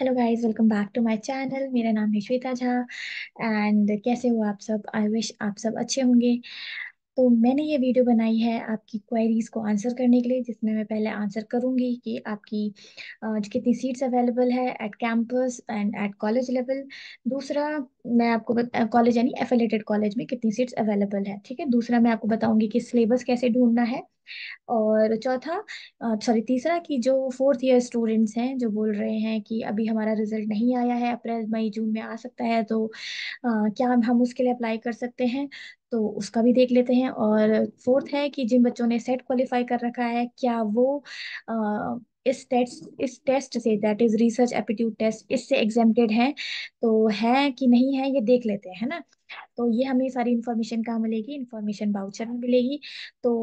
Hello guys welcome back to my channel मेरा नाम है श्वेता झा एंड कैसे हो आप सब आई विश आप सब अच्छे होंगे तो मैंने ये वीडियो बनाई है आपकी क्वेरीज को आंसर करने के लिए जिसमें मैं पहले आंसर करूंगी कि आपकी कितनी सीट्स अवेलेबल है at campus and at college level दूसरा मैं आपको कॉलेज यानी एफिलेटेड कॉलेज में कितनी सीट्स अवेलेबल है ठीक है दूसरा मैं आपको बताऊंगी कि सिलेबस कैसे ढूंढना है और चौथा सॉरी तीसरा कि जो फोर्थ ईयर स्टूडेंट्स हैं जो बोल रहे हैं कि अभी हमारा रिजल्ट नहीं आया है अप्रैल मई जून में आ सकता है तो आ, क्या हम उसके लिए अप्लाई कर सकते हैं तो उसका भी देख लेते हैं और फोर्थ है कि जिन बच्चों ने सेट क्वालिफाई कर रखा है क्या वो आ, इस टेस्ट इस टेस्ट से that is research aptitude test इससे एग्जेम्प्टेड हैं तो है कि नहीं है ये देख लेते हैं ना तो ये हमें सारी इन्फॉर्मेशन कहाँ मिलेगी इन्फॉर्मेशन बाउचर में मिलेगी तो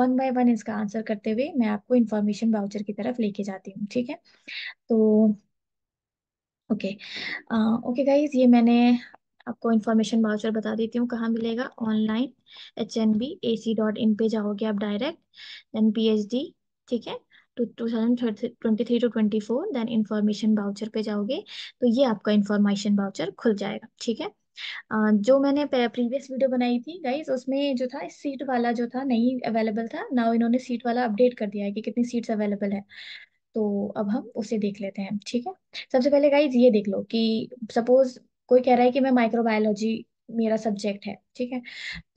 वन बाय वन इसका आंसर करते हुए मैं आपको इन्फॉर्मेशन बाउचर की तरफ लेके जाती हूँ ठीक है तो ओके ओके गाइज ये मैंने आपको इन्फॉर्मेशन बाउचर बता देती हूँ कहाँ मिलेगा online H N B A C dot in पे जाओगे आप direct then P H D ठीक है two twenty three two twenty four then voucher पे जाओगे तो ये आपका इन्फॉर्मेशन बाउचर खुल जाएगा ठीक है जो मैंने प्रीवियस वीडियो बनाई थी गाइज उसमें जो था सीट वाला जो था नहीं अवेलेबल था नाउ इन्होंने सीट वाला अपडेट कर दिया है कि कितनी सीट्स अवेलेबल है तो अब हम उसे देख लेते हैं ठीक है सबसे पहले गाइज ये देख लो कि सपोज कोई कह रहा है कि मैं माइक्रोबायोलॉजी मेरा सब्जेक्ट है ठीक है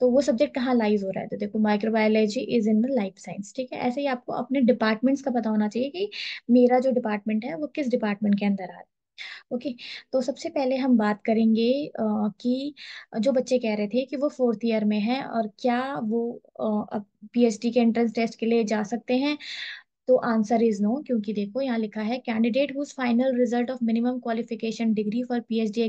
तो वो सब्जेक्ट कहाँ लाइज हो रहा है तो देखो microbiology is in the life science ठीक है ऐसे ही आपको अपने डिपार्टमेंट्स का पता होना चाहिए कि मेरा जो डिपार्टमेंट है वो किस डिपार्टमेंट के अंदर आ रहा है ओके तो सबसे पहले हम बात करेंगे आ, कि जो बच्चे कह रहे थे कि वो फोर्थ ईयर में है और क्या वो आ, अब पीएचडी के एंट्रेंस टेस्ट के लिए जा सकते हैं तो आंसर इज नो क्योंकि देखो यहाँ लिखा है candidate whose final result of minimum qualification degree for PhD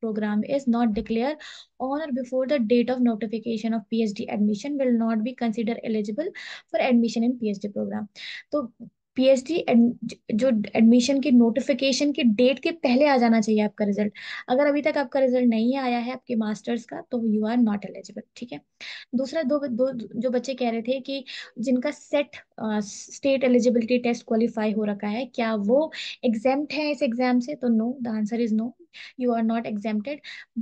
program is not declared on or before the date of notification of PhD admission will not be considered eligible for admission in PhD program. तो PhD जो admission की notification की date के पहले आ जाना चाहिए आपका result. अगर अभी तक आपका result नहीं आया है आपके masters का तो you are not eligible. ठीक है दूसरा दो दो जो बच्चे कह रहे थे कि जिनका set state eligibility test qualify हो रखा है क्या वो exempt है इस exam से तो no the answer is no. You are not exempted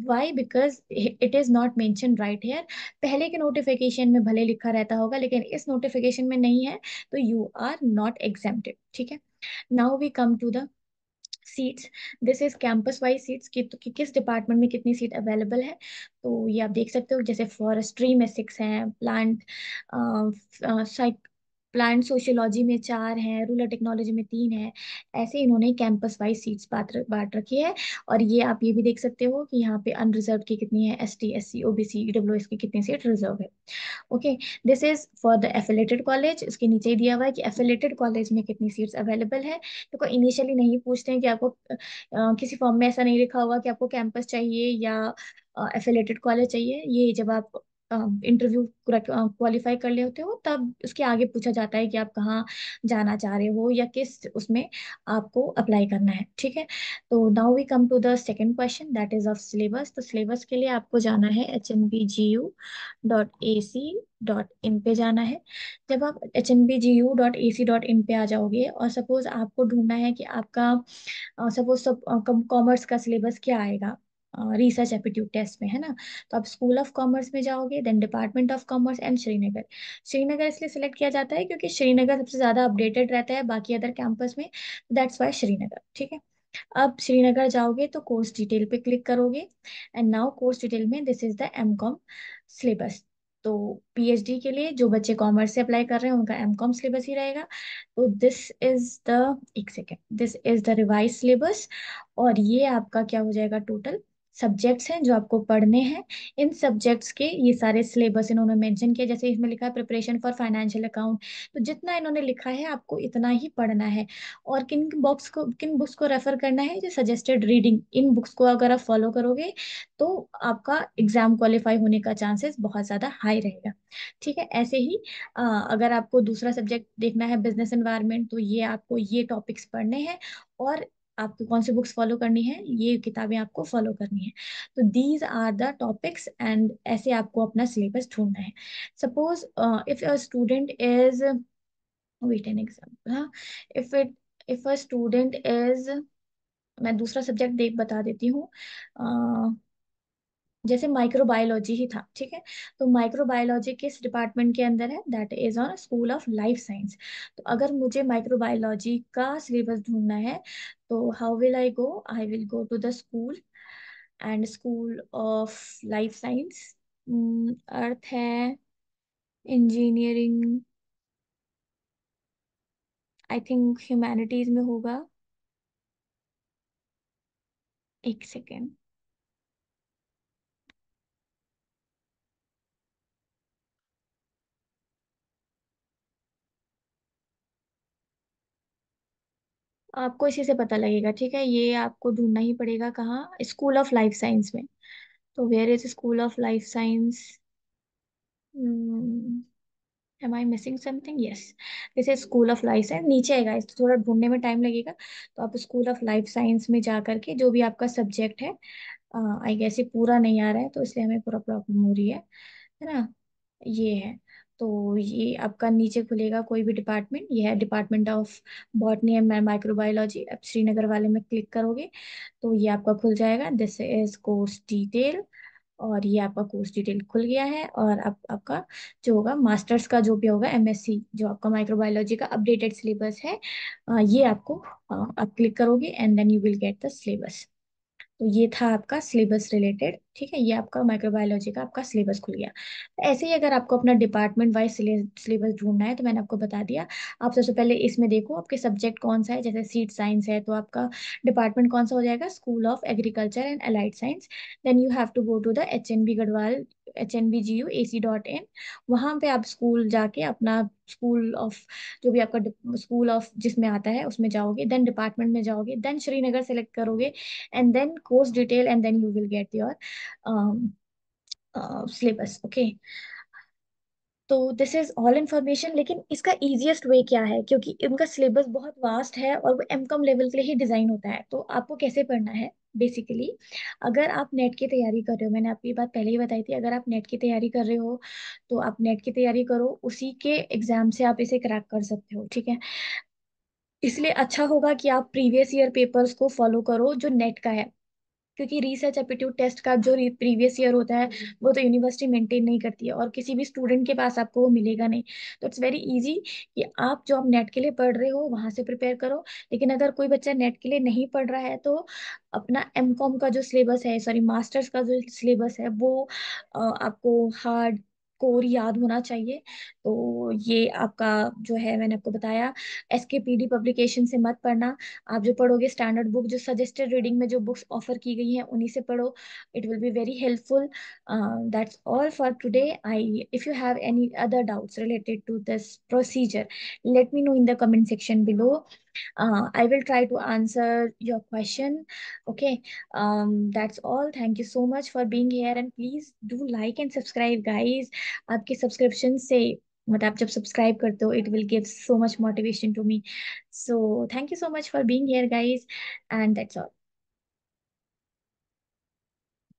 why because it is not mentioned right here पहले के नोटिफिकेशन में भले लिखा रहता होगा लेकिन इस नोटिफिकेशन में नहीं है तो यू आर नॉट exempted ठीक है now we come to the seats this is campus wise seats कि, तो, कि किस डिपार्टमेंट में कितनी सीट अवेलेबल है तो ये आप देख सकते हो जैसे फॉरेस्ट्री में सिक्स हैं प्लांट प्लांट सोशियोलॉजी में चार हैं रूरल टेक्नोलॉजी में तीन हैं ऐसे इन्होंने कैंपस वाइज सीट्स बांट रखी है और ये आप ये भी देख सकते हो कि यहाँ पे अनरिजर्व की कितनी है S T S C O B C W e S की कितनी सीट रिजर्व है okay this is for the affiliated college इसके नीचे ही दिया हुआ है कि एफिलेटेड कॉलेज में कितनी सीट्स अवेलेबल है देखो तो इनिशियली नहीं पूछते हैं कि आपको आ, किसी फॉर्म में ऐसा नहीं लिखा हुआ कि आपको कैंपस चाहिए या एफिलेटेड uh, कॉलेज चाहिए ये जब आप इंटरव्यू क्वालिफाई कर लेते हो तब उसके आगे पूछा जाता है कि आप कहाँ जाना चाह रहे हो या किस उसमें आपको अप्लाई करना है ठीक है तो now we come to the second question that is of syllabus तो सिलेबस के लिए आपको जाना है H N B G U dot A C dot in पे जाना है जब आप H N B G U dot A C dot in पे आ जाओगे और सपोज आपको ढूंढना है कि आपका सपोज सब कॉमर्स का सिलेबस क्या आएगा रिसर्च एप्टीट्यूड टेस्ट में है ना तो आप स्कूल ऑफ कॉमर्स में जाओगे then department of commerce and Srinagar Srinagar इसलिए सिलेक्ट किया जाता है क्योंकि श्रीनगर सबसे ज़्यादा अपडेटेड रहता है बाकी अदर कैंपस में दैट्स वाई श्रीनगर ठीक है अब श्रीनगर जाओगे तो कोर्स डिटेल पे क्लिक करोगे एंड नाउ कोर्स डिटेल में this is the M Com syllabus तो पीएचडी के लिए जो बच्चे कॉमर्स से अप्लाई कर रहे हैं उनका एम कॉम सिलेबस ही रहेगा तो दिस इज द एक second this is the revise syllabus और ये आपका क्या हो जाएगा टोटल सब्जेक्ट्स हैं जो आपको पढ़ने हैं इन सब्जेक्ट्स के ये सारे सिलेबस इन्होंने मेंशन किया जैसे इसमें लिखा है प्रिपरेशन फॉर फाइनेंशियल अकाउंट तो जितना इन्होंने लिखा है आपको इतना ही पढ़ना है और किन बॉक्स को किन बुक्स को रेफर करना है जो सजेस्टेड रीडिंग इन बुक्स को अगर आप फॉलो करोगे तो आपका एग्जाम क्वालिफाई होने का चांसेस बहुत ज़्यादा हाई रहेगा ठीक है ऐसे ही आ, अगर आपको दूसरा सब्जेक्ट देखना है बिजनेस एनवायरमेंट तो ये आपको ये टॉपिक्स पढ़ने हैं और आपको कौन सी बुक्स फॉलो करनी है ये किताबें आपको फॉलो करनी है तो these are the topics and ऐसे आपको अपना सिलेबस ढूंढना है suppose if a student is wait an example if it if a student is मैं दूसरा सब्जेक्ट देख बता देती हूँ uh, जैसे माइक्रोबायोलॉजी ही था ठीक है तो माइक्रोबायोलॉजी किस डिपार्टमेंट के अंदर है that is on school of life science तो अगर मुझे माइक्रोबायोलॉजी का सिलेबस ढूंढना है तो how will I go I will go to the school and school of life science earth है इंजीनियरिंग आई थिंक ह्यूमैनिटीज में होगा एक सेकेंड आपको इसी से पता लगेगा ठीक है ये आपको ढूंढना ही पड़ेगा कहाँ स्कूल ऑफ लाइफ साइंस में तो where is school of life science am I missing something yes this is school of life science नीचे आएगा इस तो थोड़ा ढूंढने में टाइम लगेगा तो आप स्कूल ऑफ लाइफ साइंस में जा करके जो भी आपका सब्जेक्ट है आई गैस ये पूरा नहीं आ रहा है तो इसलिए हमें पूरा प्रॉब्लम हो रही है है ना ये है तो ये आपका नीचे खुलेगा कोई भी डिपार्टमेंट यह है department of botany and microbiology आप श्रीनगर वाले में क्लिक करोगे तो ये आपका खुल जाएगा दिस इज कोर्स डिटेल और ये आपका कोर्स डिटेल खुल गया है और आप, आपका जो होगा मास्टर्स का जो भी होगा एमएससी जो आपका माइक्रोबायोलॉजी का अपडेटेड सिलेबस है ये आपको आप क्लिक करोगे and then you will get the syllabus तो ये था आपका सिलेबस रिलेटेड ठीक है ये आपका माइक्रोबायोलॉजी का आपका सिलेबस खुल गया तो ऐसे ही अगर आपको अपना डिपार्टमेंट वाइज सिलेबस ढूंढना है तो मैंने आपको बता दिया आप सबसे पहले इसमें देखो आपके सब्जेक्ट कौन सा है जैसे सीड साइंस है तो आपका डिपार्टमेंट कौन सा हो जाएगा school of agriculture and allied science then you have to go to the H N B Garhwal H N B G U A C dot in वहाँ पे आप स्कूल जाके अपना स्कूल ऑफ जो भी आपका स्कूल ऑफ जिसमें आता है उसमें जाओगे देन डिपार्टमेंट में जाओगे देन श्रीनगर सेलेक्ट करोगे and then course detail and then you will get your syllabus okay तो दिस इज ऑल इन्फॉर्मेशन लेकिन इसका ईजिएस्ट वे क्या है क्योंकि इनका सिलेबस बहुत वास्ट है और वो एम कॉम लेवल के लिए ही डिजाइन होता है तो आपको कैसे पढ़ना है बेसिकली अगर आप नेट की तैयारी कर रहे हो मैंने आपको ये बात पहले ही बताई थी अगर आप नेट की तैयारी कर रहे हो तो आप नेट की तैयारी करो उसी के एग्जाम से आप इसे क्रैक कर सकते हो ठीक है इसलिए अच्छा होगा कि आप प्रीवियस ईयर पेपर्स को फॉलो करो जो नेट का है क्योंकि रिसर्च एप्टीट्यूड टेस्ट का जो प्रीवियस ईयर होता है हम्म। वो तो यूनिवर्सिटी मेंटेन नहीं करती है और किसी भी स्टूडेंट के पास आपको वो मिलेगा नहीं तो इट्स वेरी ईजी कि आप जो आप नेट के लिए पढ़ रहे हो वहाँ से प्रिपेयर करो लेकिन अगर कोई बच्चा नेट के लिए नहीं पढ़ रहा है तो अपना एम का जो सिलेबस है सॉरी मास्टर्स का जो सिलेबस है वो आपको हार्ड स्कोर याद होना चाहिए तो ये आपका जो है मैंने आपको बताया एस के पी डी पब्लिकेशन से मत पढ़ना आप जो पढ़ोगे स्टैंडर्ड बुक जो सजेस्टेड रीडिंग में जो बुक्स ऑफर की गई हैं उन्हीं से पढ़ो it will be very helpful that's all for today I if you have any other doubts related to this procedure let me know in the comment section below uh, I will try to answer your question. Okay, um, that's all. Thank you so much for being here. And please do like and subscribe, guys. Your subscription say what you when subscribe, it will give so much motivation to me. So thank you so much for being here, guys. And that's all.